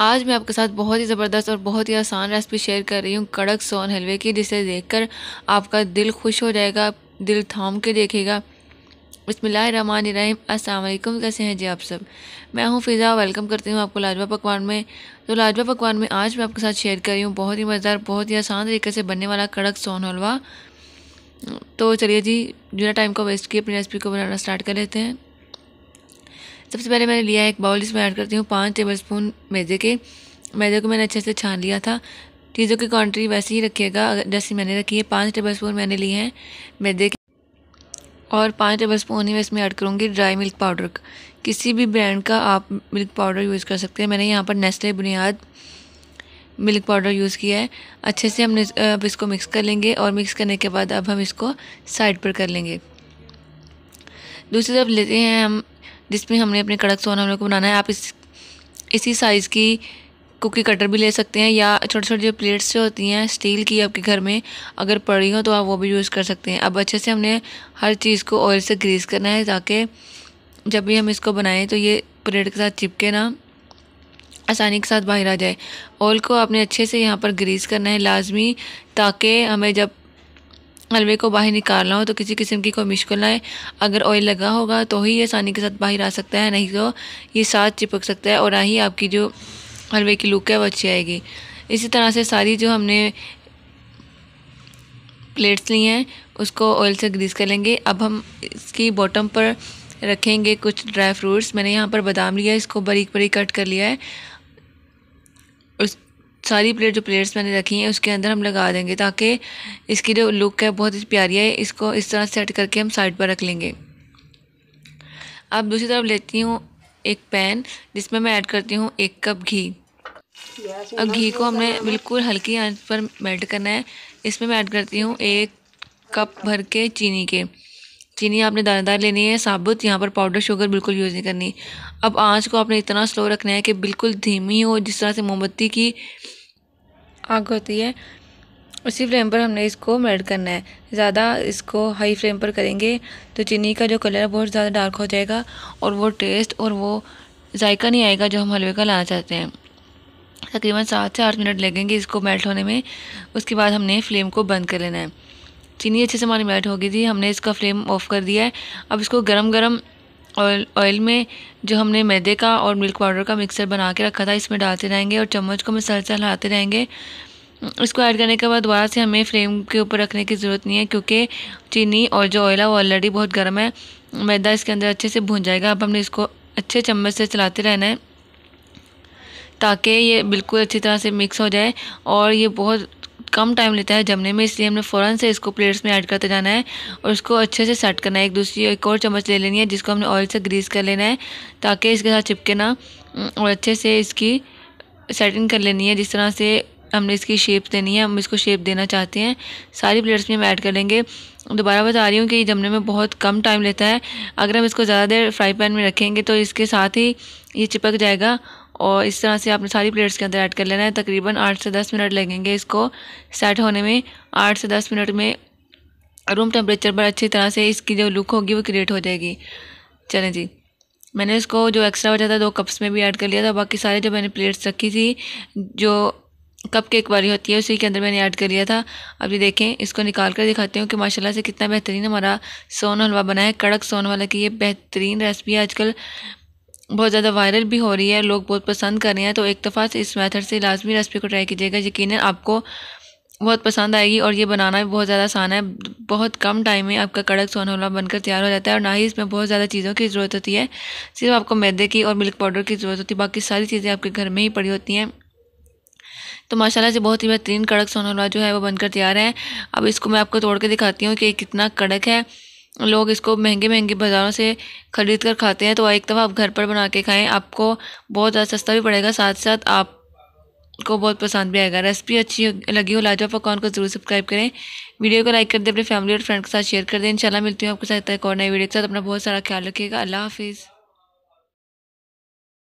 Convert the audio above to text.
आज मैं आपके साथ बहुत ही ज़बरदस्त और बहुत ही आसान रेसिपी शेयर कर रही हूँ कड़क सोन हलवे की जिसे देखकर आपका दिल खुश हो जाएगा दिल थाम के देखेगा बसमिलीम असलम कैसे हैं जी आप सब मैं हूं फ़िज़ा वेलकम करती हूं आपको लाजवा पकवान में तो लाजवा पकवान में आज मैं आपके साथ शेयर कर रही हूँ बहुत ही मज़ेदार बहुत ही आसान तरीके से बनने वाला कड़क सोन हलवा तो चलिए जी बिना टाइम को वेस्ट किए अपनी रेसिपी को बनाना स्टार्ट कर लेते हैं सबसे पहले मैंने लिया एक बाउल इसमें ऐड करती हूँ पाँच टेबल स्पून मैदे के मैदे को मैंने अच्छे से छान लिया था चीज़ों की क्वान्टिटी वैसे ही रखिएगा जैसी मैंने रखी है पाँच टेबल स्पून मैंने लिए हैं मैदे के और पाँच टेबल स्पून ही मैं इसमें ऐड करूँगी ड्राई मिल्क पाउडर किसी भी ब्रांड का आप मिल्क पाउडर यूज़ कर सकते हैं मैंने यहाँ पर नेस्ले बुनियाद मिल्क पाउडर यूज़ किया है अच्छे से हम अब इसको मिक्स कर लेंगे और मिक्स करने के बाद अब हम इसको साइड पर कर लेंगे दूसरी तरफ लेते हैं हम जिसमें हमने अपने कड़क सोन लोग को बनाना है आप इस इसी साइज़ की कुकी कटर भी ले सकते हैं या छोटे छोटे जो प्लेट्स जो होती हैं स्टील की आपके घर में अगर पड़ी हो तो आप वो भी यूज़ कर सकते हैं अब अच्छे से हमने हर चीज़ को ऑयल से ग्रीस करना है ताकि जब भी हम इसको बनाएं तो ये प्लेट के साथ चिपके ना आसानी के साथ बाहर आ जाए ऑयल को आपने अच्छे से यहाँ पर ग्रीस करना है लाजमी ताकि हमें जब हलवे को बाहर निकालना हो तो किसी किस्म की कोई मुश्किल ना है अगर ऑयल लगा होगा तो ही ये आसानी के साथ बाहर आ सकता है नहीं तो ये साथ चिपक सकता है और ना ही आपकी जो हलवे की लुक है वो अच्छी आएगी इसी तरह से सारी जो हमने प्लेट्स ली हैं उसको ऑयल से ग्रीस कर लेंगे अब हम इसकी बॉटम पर रखेंगे कुछ ड्राई फ्रूट्स मैंने यहाँ पर बादाम लिया है इसको बारीक बारीक कट कर लिया है सारी प्लेट जो प्लेट्स मैंने रखी हैं उसके अंदर हम लगा देंगे ताकि इसकी जो लुक है बहुत ही प्यारी है इसको इस तरह सेट करके हम साइड पर रख लेंगे अब दूसरी तरफ लेती हूँ एक पैन जिसमें मैं ऐड करती हूँ एक कप घी अब घी को हमने बिल्कुल हल्की आंच पर मेल्ट करना है इसमें मैं ऐड करती हूँ एक कप भर के चीनी के चीनी आपने दानेदार लेनी है साबुत यहाँ पर पाउडर शुगर बिल्कुल यूज़ नहीं करनी अब आंच को आपने इतना स्लो रखना है कि बिल्कुल धीमी हो जिस तरह से मोमबत्ती की आग होती है उसी फ्लेम पर हमने इसको मेल्ट करना है ज़्यादा इसको हाई फ्लेम पर करेंगे तो चीनी का जो कलर है बहुत ज़्यादा डार्क हो जाएगा और वो टेस्ट और वो जायका नहीं आएगा जो हम हलवे का लाना चाहते हैं तकरीबन सात से आठ मिनट लगेंगे इसको मेल्ट होने में उसके बाद हमने फ्लेम को बंद कर लेना है चीनी अच्छे से हमारी मेल्ट हो गई थी हमने इसका फ्लेम ऑफ़ कर दिया है अब इसको गर्म गर्म ऑयल ऑयल में जो हमने मैदे का और मिल्क पाउडर का मिक्सर बना के रखा था इसमें डालते रहेंगे और चम्मच को मसलसल हिलाते रहेंगे इसको ऐड करने के बाद दोबारा से हमें फ्लेम के ऊपर रखने की ज़रूरत नहीं है क्योंकि चीनी और जो ऑयल है वो ऑलरेडी बहुत गर्म है मैदा इसके अंदर अच्छे से भून जाएगा अब हमने इसको अच्छे चम्मच से चलाते रहना है ताकि ये बिल्कुल अच्छी तरह से मिक्स हो जाए और ये बहुत कम टाइम लेता है जमने में इसलिए हमने फ़ौरन से इसको प्लेट्स में ऐड करते जाना है और इसको अच्छे से सेट करना है एक दूसरी एक और चम्मच ले लेनी है जिसको हमने ऑयल से ग्रीस कर लेना है ताकि इसके साथ चिपके ना हम्म, और अच्छे से इसकी सेटिंग कर लेनी है जिस तरह से हमने इसकी शेप देनी है हम इसको शेप देना चाहते हैं सारी प्लेट्स में हम ऐड कर लेंगे दोबारा बता रही हूँ कि ये जमने में बहुत कम टाइम लेता है अगर हम इसको ज़्यादा देर फ्राई पैन में रखेंगे तो इसके साथ ही ये चिपक जाएगा और इस तरह से आपने सारी प्लेट्स के अंदर ऐड कर लेना है तकरीबन आठ से दस मिनट लगेंगे इसको सेट होने में आठ से दस मिनट में रूम टेम्परेचर पर अच्छी तरह से इसकी जो लुक होगी वो क्रिएट हो जाएगी चलें जी मैंने इसको जो एक्स्ट्रा बचा था दो कप्स में भी ऐड कर लिया था बाकी सारे जो मैंने प्लेट्स रखी थी जो कप केक वाली होती है उसी के अंदर मैंने ऐड कर लिया था अब ये देखें इसको निकाल कर दिखाती हूँ कि माशाल्लाह से कितना बेहतरीन हमारा सोन हलवा बना है कड़क सोन वाला की ये बेहतरीन रेसिपी है आजकल बहुत ज़्यादा वायरल भी हो रही है लोग बहुत पसंद कर रहे हैं तो एक दफ़ा से इस मेथड से लाजमी रेसिपी को ट्राई कीजिएगा यकीन आपको बहुत पसंद आएगी और ये बनाना भी बहुत ज़्यादा आसान है बहुत कम टाइम में आपका कड़क सोन बनकर तैयार हो जाता है और ना ही इसमें बहुत ज़्यादा चीज़ों की ज़रूरत होती है सिर्फ आपको मैदे की और मिल्क पाउडर की ज़रूरत होती है बाकी सारी चीज़ें आपके घर में ही पड़ी होती हैं तो माशाल्लाह से बहुत ही बेहतरीन कड़क सोन जो है वो बनकर तैयार है अब इसको मैं आपको तोड़ के दिखाती हूँ कि कितना कड़क है लोग इसको महंगे महंगे बाज़ारों से ख़रीद कर खाते हैं तो एक दफ़ा आप घर पर बना के खाएं आपको बहुत ज़्यादा सस्ता भी पड़ेगा साथ साथ आपको बहुत पसंद भी आएगा रेसिपी अच्छी लगी हो लाजवाब पकवान को ज़रूर सब्सक्राइब करें वीडियो को लाइक कर दें अपने फैमिली और फ्रेंड के साथ शेयर कर दें इंशाल्लाह मिलती हूँ आपके साथ एक और नई वीडियो के साथ अपना बहुत सारा ख्याल रखिएगा अल्लाह हाफिज़